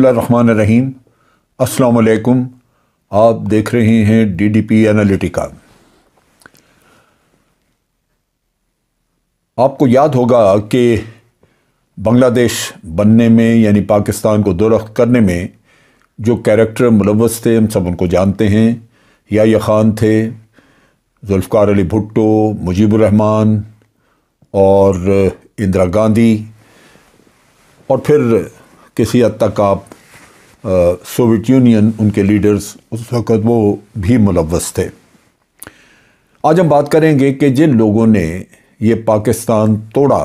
बसमान रहीम वालेकुम आप देख रहे हैं डी डी पी एनालिटिका आपको याद होगा कि बांग्लादेश बनने में यानी पाकिस्तान को दुरख करने में जो कैरेक्टर मुलवस थे हम सब उनको जानते हैं या ख़ान थे जुल्फ़ार अली भुट्टो मुजीबरहमान और इंदिरा गांधी और फिर किसी हद तक आप सोवियत यूनियन उनके लीडर्स उस वक़्त वो भी मुलवस थे आज हम बात करेंगे कि जिन लोगों ने ये पाकिस्तान तोड़ा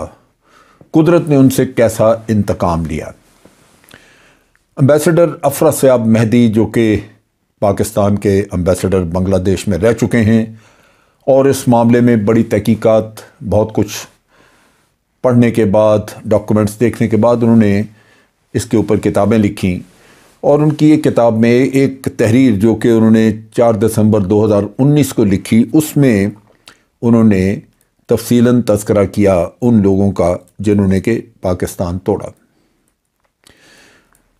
कुदरत ने उनसे कैसा इंतकाम लिया अम्बेसडर अफरा सयाब मेहदी जो कि पाकिस्तान के अम्बेसडर बांग्लादेश में रह चुके हैं और इस मामले में बड़ी तहकीक़ात बहुत कुछ पढ़ने के बाद डॉक्यूमेंट्स देखने के बाद उन्होंने इसके ऊपर किताबें लिखी और उनकी एक किताब में एक तहरीर जो कि उन्होंने 4 दिसंबर 2019 को लिखी उसमें उन्होंने तफसीला तस्करा किया उन लोगों का जिन्होंने के पाकिस्तान तोड़ा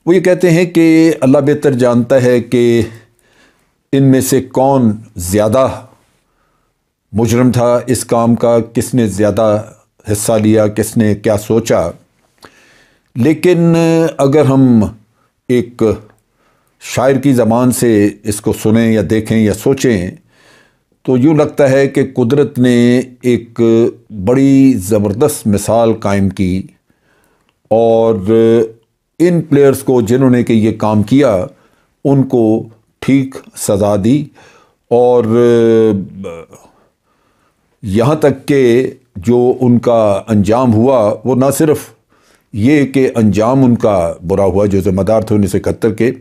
वो ये कहते हैं कि अल्लाह बेहतर जानता है कि इनमें से कौन ज़्यादा मुजरम था इस काम का किसने ज़्यादा हिस्सा लिया किसने क्या सोचा लेकिन अगर हम एक शायर की ज़बान से इसको सुने या देखें या सोचें तो यूँ लगता है कि कुदरत ने एक बड़ी ज़बरदस्त मिसाल कायम की और इन प्लेयर्स को जिन्होंने कि ये काम किया उनको ठीक सज़ा दी और यहाँ तक के जो उनका अंजाम हुआ वो ना सिर्फ़ ये कि अंजाम उनका बुरा हुआ जो ज़िम्मेदार थे उन्नीस सौ इकहत्तर के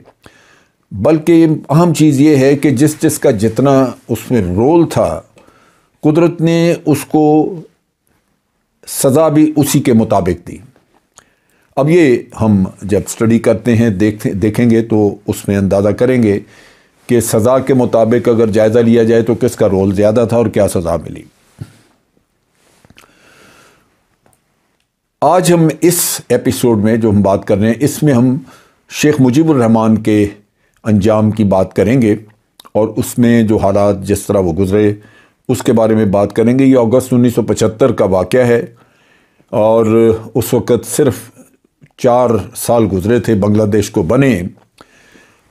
बल्कि अहम चीज़ ये है कि जिस जिस का जितना उसमें रोल था कुदरत ने उसको सज़ा भी उसी के मुताबिक दी अब ये हम जब स्टडी करते हैं देखते देखेंगे तो उसमें अंदाज़ा करेंगे कि सज़ा के मुताबिक अगर जायज़ा लिया जाए तो किसका रोल ज़्यादा था और क्या सज़ा मिली आज हम इस एपिसोड में जो हम बात कर रहे हैं इसमें हम शेख रहमान के अंजाम की बात करेंगे और उसमें जो हालात जिस तरह वो गुज़रे उसके बारे में बात करेंगे ये अगस्त 1975 का वाक़ है और उस वक़्त सिर्फ़ चार साल गुज़रे थे बांग्लादेश को बने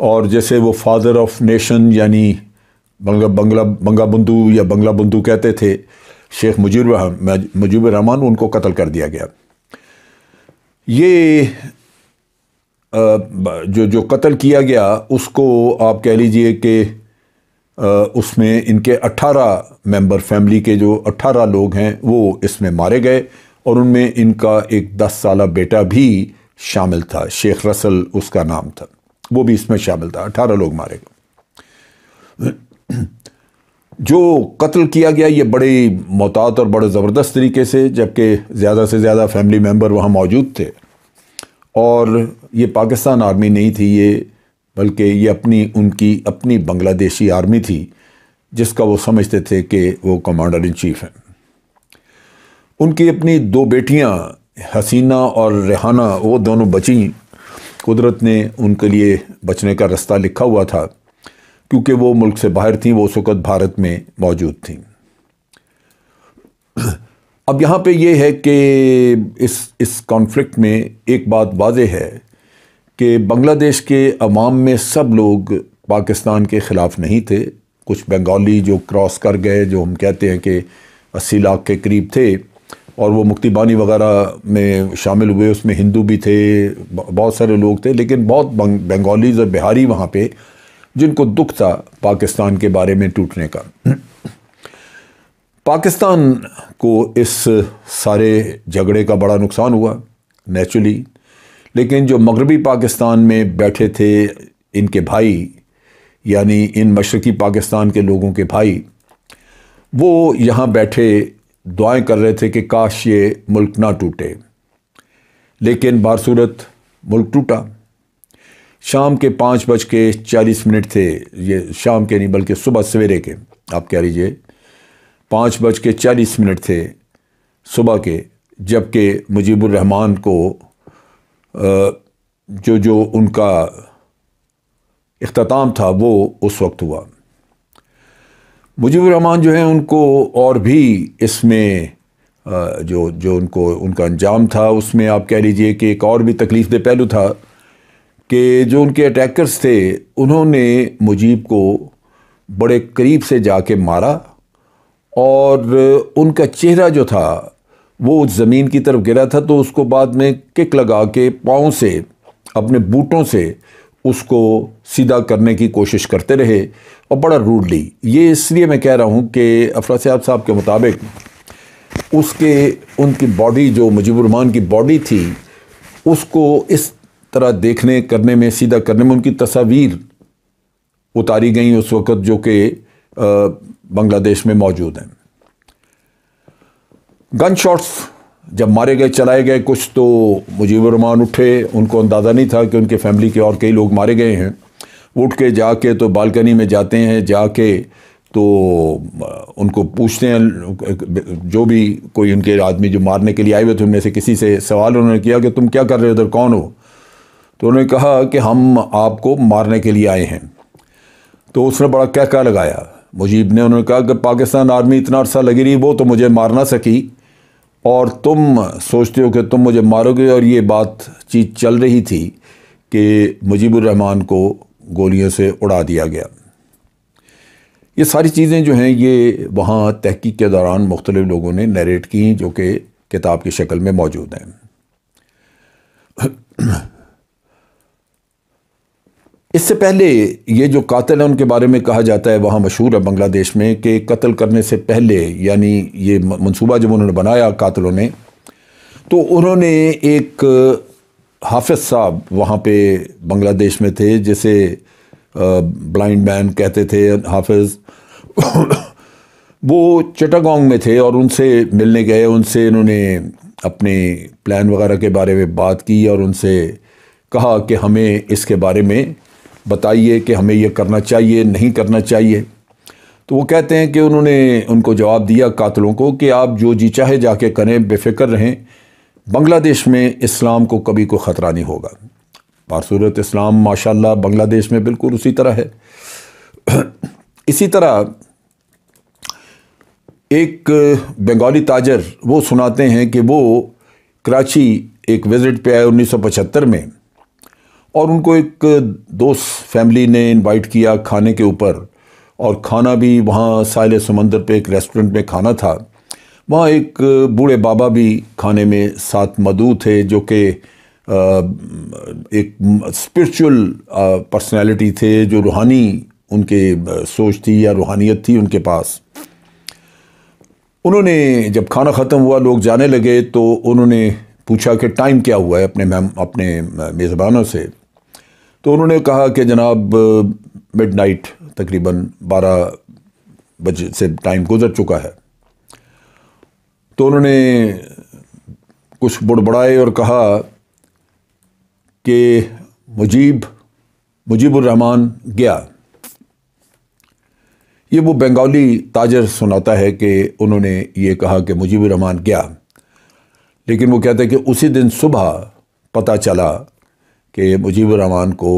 और जैसे वो फादर ऑफ नेशन यानी बंगला बंगला बंगा बंधु या बंगला बंधु कहते थे शेख मुजीब मुजीब रहमान उनको कत्ल कर दिया गया ये जो जो कत्ल किया गया उसको आप कह लीजिए कि उसमें इनके 18 मेंबर फैमिली के जो 18 लोग हैं वो इसमें मारे गए और उनमें इनका एक 10 साल बेटा भी शामिल था शेख रसल उसका नाम था वो भी इसमें शामिल था 18 लोग मारे गए जो कत्ल किया गया ये बड़े मोहतात और बड़े ज़बरदस्त तरीके से जबकि ज़्यादा से ज़्यादा फैमिली मेम्बर वहाँ मौजूद थे और ये पाकिस्तान आर्मी नहीं थी ये बल्कि ये अपनी उनकी अपनी बांग्लादेशी आर्मी थी जिसका वो समझते थे कि वो कमांडर इन चीफ हैं उनकी अपनी दो बेटियां हसीना और रेहाना वो दोनों बची कुदरत ने उनके लिए बचने का रास्ता लिखा हुआ था क्योंकि वो मुल्क से बाहर थी वो उस वक़्त भारत में मौजूद थी अब यहाँ पे ये है कि इस इस कॉन्फ्लिक्ट में एक बात वाज है कि बांग्लादेश के अवाम में सब लोग पाकिस्तान के ख़िलाफ़ नहीं थे कुछ बंगाली जो क्रॉस कर गए जो हम कहते हैं कि अस्सी लाख के करीब थे और वो मुक्तिबानी वगैरह में शामिल हुए उसमें हिंदू भी थे बहुत सारे लोग थे लेकिन बहुत बंगालीज और बिहारी वहाँ पे जिनको दुख था पाकिस्तान के बारे में टूटने का पाकिस्तान को इस सारे झगड़े का बड़ा नुकसान हुआ नेचुरली लेकिन जो मगरबी पाकिस्तान में बैठे थे इनके भाई यानी इन मशरक़ी पाकिस्तान के लोगों के भाई वो यहाँ बैठे दुआएं कर रहे थे कि काश ये मुल्क ना टूटे लेकिन बारसूरत मुल्क टूटा शाम के पाँच बज के चालीस मिनट थे ये शाम के नहीं बल्कि सुबह सवेरे के आप कह लीजिए पाँच बज के चालीस मिनट थे सुबह के जबकि रहमान को जो जो उनका अख्ताम था वो उस वक्त हुआ रहमान जो हैं उनको और भी इसमें जो जो उनको उनका अंजाम था उसमें आप कह लीजिए कि एक और भी तकलीफ दे पहलू था कि जो उनके अटैकर्स थे उन्होंने मुजीब को बड़े करीब से जाके मारा और उनका चेहरा जो था वो ज़मीन की तरफ गिरा था तो उसको बाद में किक लगा के पाँव से अपने बूटों से उसको सीधा करने की कोशिश करते रहे और बड़ा रूडली ये इसलिए मैं कह रहा हूँ कि अफरा अफरासयाब साहब के मुताबिक उसके उनकी बॉडी जो मुजीबरमान की बॉडी थी उसको इस तरह देखने करने में सीधा करने में उनकी तस्वीर उतारी गई उस वक़्त जो कि बांग्लादेश में मौजूद हैं गन शॉट्स जब मारे गए चलाए गए कुछ तो मुजीबरमान उठे उनको अंदाज़ा नहीं था कि उनके फैमिली के और कई लोग मारे गए हैं उठ के जाके तो बालकनी में जाते हैं जाके तो उनको पूछते हैं जो भी कोई उनके आदमी जो मारने के लिए आए हुए थे उनमें से किसी से सवाल उन्होंने किया कि तुम क्या कर रहे हो उधर कौन हो तो उन्होंने कहा कि हम आपको मारने के लिए आए हैं तो उसने बड़ा कह कह लगाया मुजीब ने उन्होंने कहा कि पाकिस्तान आर्मी इतना अर्सा लगी रही वो तो मुझे मार ना सकी और तुम सोचते हो कि तुम मुझे मारोगे और ये बात चीज चल रही थी कि मुजीबुररहमान को गोलियों से उड़ा दिया गया ये सारी चीज़ें जो हैं ये वहाँ तहकीक के दौरान मुख्तलिफ़ लोगों ने नरेट की जो कि किताब की शक्ल में मौजूद हैं इससे पहले ये जो कातिल हैं उनके बारे में कहा जाता है वहाँ मशहूर है बांग्लादेश में कि कत्ल करने से पहले यानी ये मंसूबा जब उन्होंने बनाया कातिलों ने तो उन्होंने एक हाफिज साहब वहाँ पे बांग्लादेश में थे जिसे ब्लाइंड मैन कहते थे हाफिज वो चटागोंग में थे और उनसे मिलने गए उनसे इन्होंने अपने प्लान वगैरह के बारे में बात की और उनसे कहा कि हमें इसके बारे में बताइए कि हमें ये करना चाहिए नहीं करना चाहिए तो वो कहते हैं कि उन्होंने उनको जवाब दिया कातलों को कि आप जो जी चाहे जाके करें बेफिक्र रहें बांग्लादेश में इस्लाम को कभी कोई ख़तरा नहीं होगा बारसूरत इस्लाम माशा बांग्लादेश में बिल्कुल उसी तरह है इसी तरह एक बंगाली ताजर वो सुनाते हैं कि वो कराची एक विज़िट पे आए 1975 में और उनको एक दोस्त फैमिली ने इनवाइट किया खाने के ऊपर और खाना भी वहाँ साहिल समंदर पे एक रेस्टोरेंट में खाना था वहाँ एक बूढ़े बाबा भी खाने में साथ मधु थे जो कि एक स्पिरिचुअल पर्सनालिटी थे जो रूहानी उनके सोच थी या रूहानियत थी उनके पास उन्होंने जब खाना ख़त्म हुआ लोग जाने लगे तो उन्होंने पूछा कि टाइम क्या हुआ है अपने मैम अपने मेज़बानों से तो उन्होंने कहा कि जनाब मिडनाइट तकरीबन बारह बजे से टाइम गुजर चुका है तो उन्होंने कुछ बुड़बड़ाए और कहा कि मुजीब रहमान गया ये वो बंगाली ताजर सुनाता है कि उन्होंने ये कहा कि रहमान गया लेकिन वो कहते हैं कि उसी दिन सुबह पता चला कि मुजीब रहमान को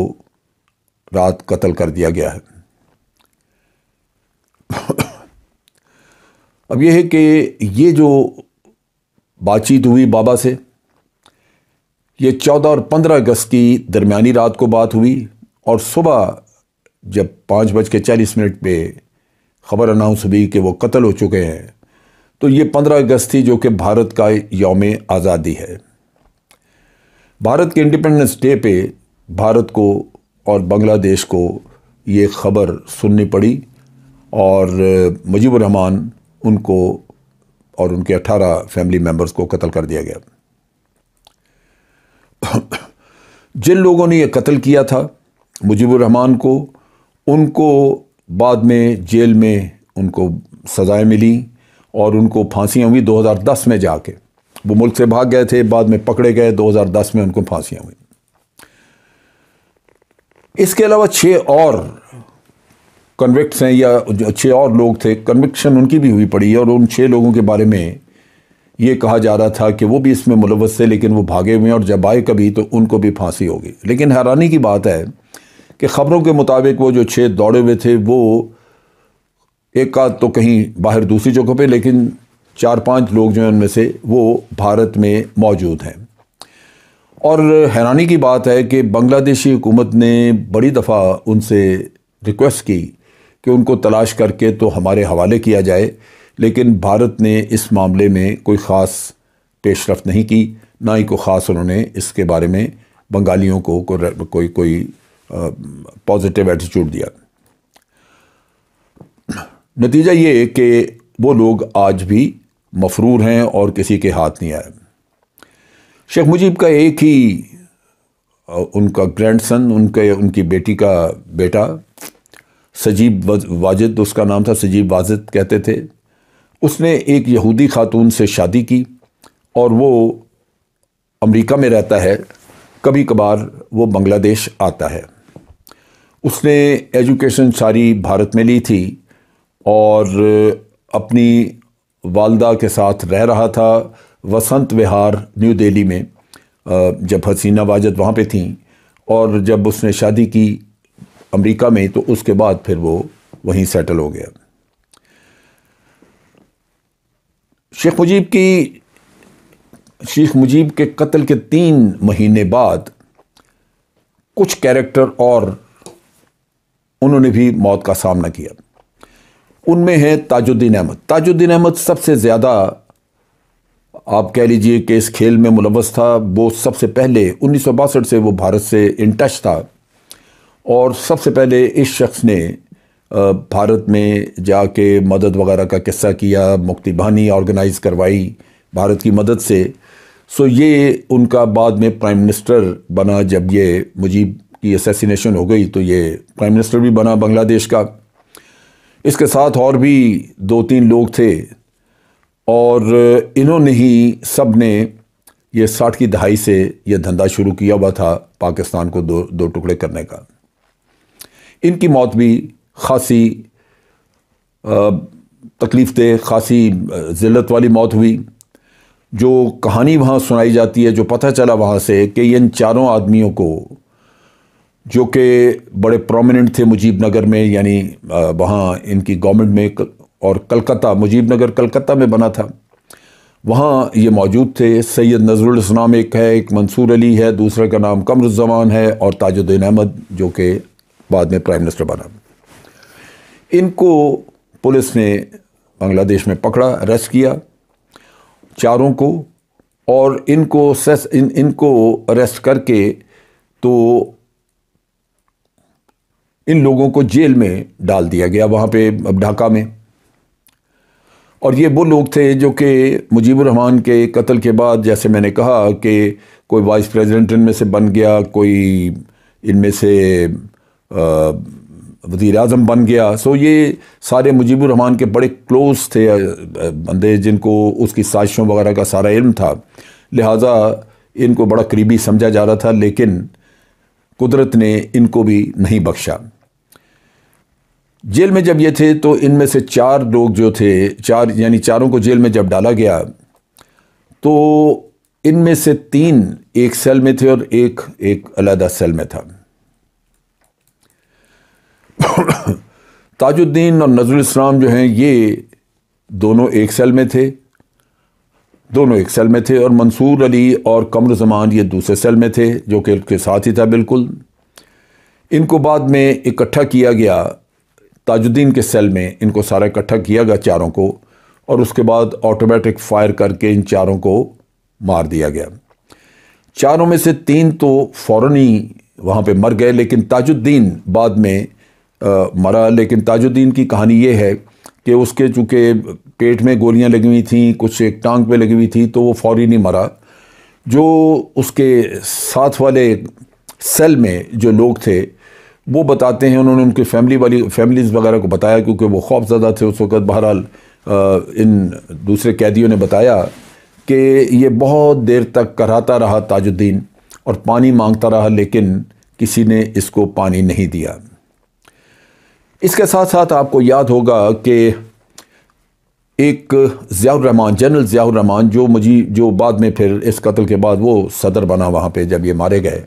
रात कत्ल कर दिया गया है अब यह है कि ये जो बातचीत हुई बाबा से ये चौदह और पंद्रह अगस्त की दरमियानी रात को बात हुई और सुबह जब पाँच बज के चालीस मिनट पर ख़बर अनाउंस हुई कि वो कत्ल हो चुके हैं तो ये पंद्रह अगस्त थी जो कि भारत का योम आज़ादी है भारत के इंडिपेंडेंस डे पे भारत को और बांग्लादेश को ये ख़बर सुननी पड़ी और मुजीबर रहमान उनको और उनके 18 फैमिली मेम्बर्स को कत्ल कर दिया गया जिन लोगों ने यह कत्ल किया था मुजीबर रहमान को उनको बाद में जेल में उनको सज़ाएं मिली और उनको फांसियाँ हुई 2010 में जाके वो मुल्क से भाग गए थे बाद में पकड़े गए 2010 में उनको फांसियां हुई इसके अलावा छः और कन्विक्ट्स हैं या छः और लोग थे कन्विक्शन उनकी भी हुई पड़ी है और उन छः लोगों के बारे में ये कहा जा रहा था कि वो भी इसमें मुलवस थे लेकिन वो भागे हुए हैं और जब आए कभी तो उनको भी फांसी होगी लेकिन हैरानी की बात है कि ख़बरों के मुताबिक वो जो छः दौड़े हुए थे वो एक का तो कहीं बाहर दूसरी जगहों पे लेकिन चार पांच लोग जो हैं उनमें से वो भारत में मौजूद हैं और हैरानी की बात है कि बांग्लादेशी हुकूमत ने बड़ी दफ़ा उनसे रिक्वेस्ट की कि उनको तलाश करके तो हमारे हवाले किया जाए लेकिन भारत ने इस मामले में कोई ख़ास पेशरफ नहीं की ना ही कोई ख़ास उन्होंने इसके बारे में बंगालियों को कोई कोई पॉजिटिव एटीट्यूड दिया नतीजा ये कि वो लोग आज भी मफरूर हैं और किसी के हाथ नहीं आए शेख मुजीब का एक ही उनका ग्रैंड सन उनके उनकी बेटी का बेटा सजीब वाजिद उसका नाम था सजीब वाजिद कहते थे उसने एक यहूदी खातून से शादी की और वो अमेरिका में रहता है कभी कभार वो बांग्लादेश आता है उसने एजुकेशन सारी भारत में ली थी और अपनी वालदा के साथ रह रहा था वसंत विहार न्यू दिल्ली में जब हसीना वाजद वहाँ पे थी और जब उसने शादी की अमेरिका में तो उसके बाद फिर वो वहीं सेटल हो गया शेख मुजीब की शेख मुजीब के कत्ल के तीन महीने बाद कुछ कैरेक्टर और उन्होंने भी मौत का सामना किया उनमें है ताजुद्दीन अहमद ताजुद्दीन अहमद सबसे ज़्यादा आप कह लीजिए कि इस खेल में मुलवस था वो सबसे पहले उन्नीस से वो भारत से इन टच था और सबसे पहले इस शख्स ने भारत में जाके मदद वगैरह का किस्सा किया मुक्ति बहानी ऑर्गेनाइज़ करवाई भारत की मदद से सो ये उनका बाद में प्राइम मिनिस्टर बना जब ये मुजीब की असेसिनेशन हो गई तो ये प्राइम मिनिस्टर भी बना बांग्लादेश का इसके साथ और भी दो तीन लोग थे और इन्होंने ही सब ने ये साठ की दहाई से यह धंधा शुरू किया हुआ था पाकिस्तान को दो दो टुकड़े करने का इनकी मौत भी खासी तकलीफ दे खासी ज़िल्लत वाली मौत हुई जो कहानी वहाँ सुनाई जाती है जो पता चला वहाँ से कि इन चारों आदमियों को जो कि बड़े प्रोमिनेंट थे मुजीब नगर में यानी वहाँ इनकी गवर्नमेंट में और कलकत्ता नगर कलकत्ता में बना था वहाँ ये मौजूद थे सैयद नजरुल इस्लाम एक है एक मंसूर अली है दूसरे का नाम कमरुज़मान है और ताजुद्दीन अहमद जो कि बाद में प्राइम मिनिस्टर बना इनको पुलिस ने बांग्लादेश में पकड़ा अरेस्ट किया चारों को और इनको सेस इन इनको अरेस्ट करके तो इन लोगों को जेल में डाल दिया गया वहाँ पे अब ढाका में और ये वो लोग थे जो कि मुजीबुर रहमान के कत्ल के बाद जैसे मैंने कहा कि कोई वाइस प्रेसिडेंट इनमें से बन गया कोई इनमें से वज़ी अजम बन गया सो ये सारे मुजीबुर रहमान के बड़े क्लोज थे बंदे जिनको उसकी साजिशों वगैरह का सारा इल्म था लिहाजा इनको बड़ा करीबी समझा जा रहा था लेकिन कुदरत ने इनको भी नहीं बख्शा जेल में जब ये थे तो इनमें से चार लोग जो थे चार यानी चारों को जेल में जब डाला गया तो इनमें से तीन एक सेल में थे और एक एक अलहदा सेल में था ताजुद्दीन और नजरुल इस्लाम जो हैं ये दोनों एक सेल में थे दोनों एक सेल में थे और मंसूर अली और कमर जमान ये दूसरे सेल में थे जो कि उनके साथ ही था बिल्कुल इनको बाद में इकट्ठा किया गया ताजुद्दीन के सेल में इनको सारा इकट्ठा किया गया चारों को और उसके बाद ऑटोमेटिक फायर करके इन चारों को मार दिया गया चारों में से तीन तो फ़ौर ही वहाँ पर मर गए लेकिन ताजुद्दीन बाद में आ, मरा लेकिन ताजुद्दीन की कहानी ये है कि उसके चूँकि पेट में गोलियाँ लगी हुई थी कुछ एक टांग पे लगी हुई थी तो वो फ़ौर नहीं मरा जो उसके साथ वाले सेल में जो लोग थे वो बताते हैं उन्होंने उनके फैमिली वाली फैमिलीज़ वगैरह को बताया क्योंकि वो खौफ ज़्यादा थे उस वक़्त बहरहाल इन दूसरे कैदियों ने बताया कि ये बहुत देर तक कराता रहा ताजुद्दीन और पानी मांगता रहा लेकिन किसी ने इसको पानी नहीं दिया इसके साथ साथ आपको याद होगा कि एक रहमान जनरल रहमान जो मुझी जो बाद में फिर इस कत्ल के बाद वो सदर बना वहाँ पे जब ये मारे गए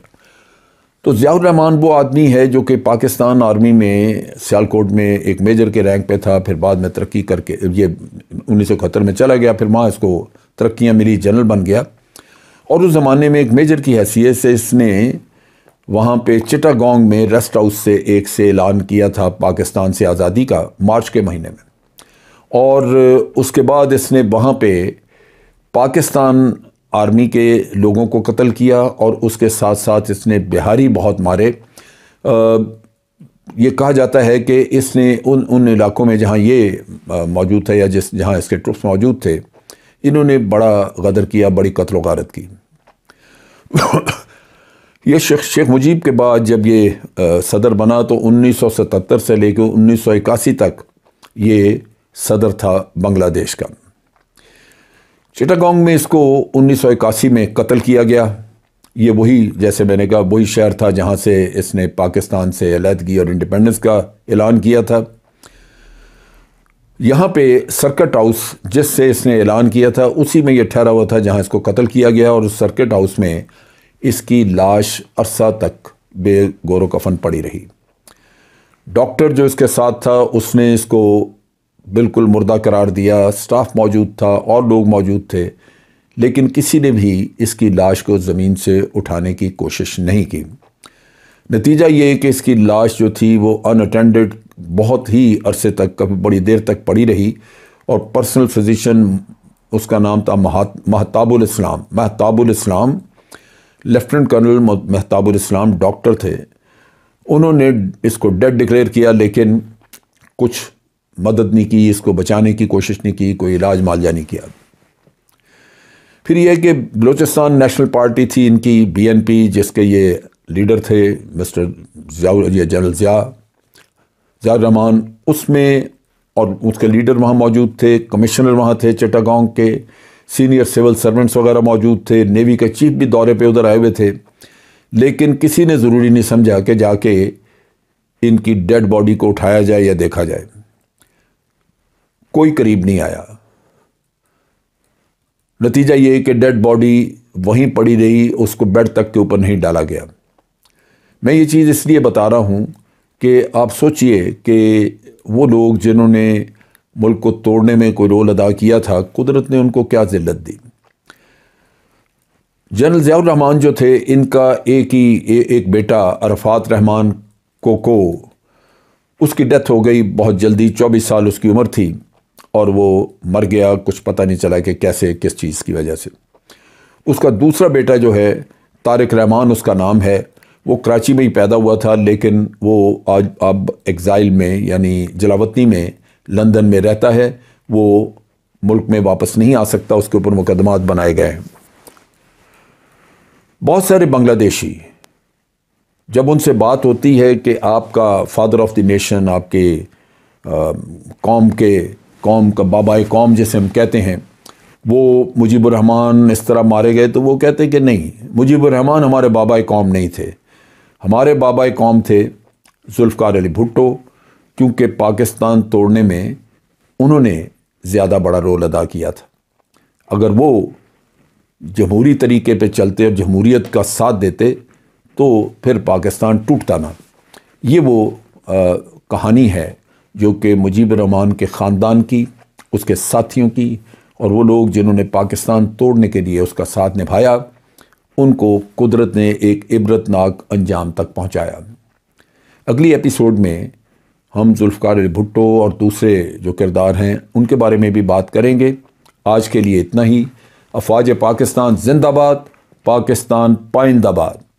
तो रहमान वो आदमी है जो कि पाकिस्तान आर्मी में सियालकोट में एक मेजर के रैंक पे था फिर बाद में तरक्की करके ये उन्नीस सौ इकहत्तर में चला गया फिर वहाँ इसको तरक्कियाँ मिली जनरल बन गया और उस ज़माने में एक मेजर की हैसियत से इसने वहाँ पे चिटागोंग में रेस्ट हाउस से एक से ऐलान किया था पाकिस्तान से आज़ादी का मार्च के महीने में और उसके बाद इसने वहाँ पे पाकिस्तान आर्मी के लोगों को कत्ल किया और उसके साथ साथ इसने बिहारी बहुत मारे आ, ये कहा जाता है कि इसने उन उन इलाकों में जहाँ ये मौजूद था या जिस जहाँ इसके ट्रुप्स मौजूद थे इन्होंने बड़ा गदर किया बड़ी कत्ल वारत की ये शेख शेख मुजीब के बाद जब ये आ, सदर बना तो 1977 से लेकर 1981 तक ये सदर था बांग्लादेश का चिटागोंग में इसको उन्नीस में कत्ल किया गया ये वही जैसे मैंने कहा वही शहर था जहाँ से इसने पाकिस्तान से अलीहदगी और इंडिपेंडेंस का ऐलान किया था यहाँ पे सर्किट हाउस जिससे इसने ऐलान किया था उसी में ये ठहरा हुआ था जहाँ इसको कत्ल किया गया और उस सर्किट हाउस में इसकी लाश अरसा तक बेगोरो कफन पड़ी रही डॉक्टर जो इसके साथ था उसने इसको बिल्कुल मुर्दा करार दिया स्टाफ मौजूद था और लोग मौजूद थे लेकिन किसी ने भी इसकी लाश को ज़मीन से उठाने की कोशिश नहीं की नतीजा ये कि इसकी लाश जो थी वो अनअटेंडेड बहुत ही अरसे तक कभी बड़ी देर तक पड़ी रही और पर्सनल फिजिशन उसका नाम था Mahtabul Islam Mahtabul Islam lieutenant colonel Mahtabul Islam doctor थे उन्होंने इसको डेड डिक्लेयर किया लेकिन कुछ मदद नहीं की इसको बचाने की कोशिश नहीं की कोई इलाज मालजा नहीं किया फिर यह कि बलूचिस्तान नेशनल पार्टी थी इनकी बीएनपी जिसके ये लीडर थे मिस्टर ये जनरल ज़िया ज़िया रहमान उसमें और उसके लीडर वहाँ मौजूद थे कमिश्नर वहाँ थे चटागोंग के सीनियर सिविल सर्वेंट्स वगैरह मौजूद थे नेवी के चीफ भी दौरे पे उधर आए हुए थे लेकिन किसी ने ज़रूरी नहीं समझा कि जाके इनकी डेड बॉडी को उठाया जाए या देखा जाए कोई करीब नहीं आया नतीजा ये कि डेड बॉडी वहीं पड़ी रही उसको बेड तक के ऊपर नहीं डाला गया मैं ये चीज़ इसलिए बता रहा हूँ कि आप सोचिए कि वो लोग जिन्होंने मुल्क को तोड़ने में कोई रोल अदा किया था कुदरत ने उनको क्या जिल्लत दी जनरल ज़ियाउर रहमान जो थे इनका एक ही ए, एक बेटा अरफात रहमान कोको उसकी डेथ हो गई बहुत जल्दी चौबीस साल उसकी उम्र थी और वो मर गया कुछ पता नहीं चला कि कैसे किस चीज़ की वजह से उसका दूसरा बेटा जो है तारिक रहमान उसका नाम है वो कराची में ही पैदा हुआ था लेकिन वो आज अब एग्ज़ाइल में यानी जलावतनी में लंदन में रहता है वो मुल्क में वापस नहीं आ सकता उसके ऊपर मुकदमात बनाए गए हैं बहुत सारे बांग्लादेशी जब उनसे बात होती है कि आपका फादर ऑफ़ द नेशन आपके आ, कौम के कौम का बाबा कौम जैसे हम कहते हैं वो मुजीबरहमान इस तरह मारे गए तो वो कहते कि नहीं मुजीबरहमान हमारे बाबा कौम नहीं थे हमारे बाबा कौम थे जुल्फ़ार अली भुट्टो क्योंकि पाकिस्तान तोड़ने में उन्होंने ज़्यादा बड़ा रोल अदा किया था अगर वो जमहूरी तरीके पे चलते और जमहूरीत का साथ देते तो फिर पाकिस्तान टूटता ना ये वो आ, कहानी है जो कि मुजीब रहमान के ख़ानदान की उसके साथियों की और वो लोग जिन्होंने पाकिस्तान तोड़ने के लिए उसका साथ निभाया उनको कुदरत ने एक इबरतनाक अंजाम तक पहुँचाया अगली एपिसोड में हम जुल्फ़ार भुट्टो और दूसरे जो किरदार हैं उनके बारे में भी बात करेंगे आज के लिए इतना ही अफवाज पाकिस्तान जिंदाबाद पाकिस्तान पाइंदाबाद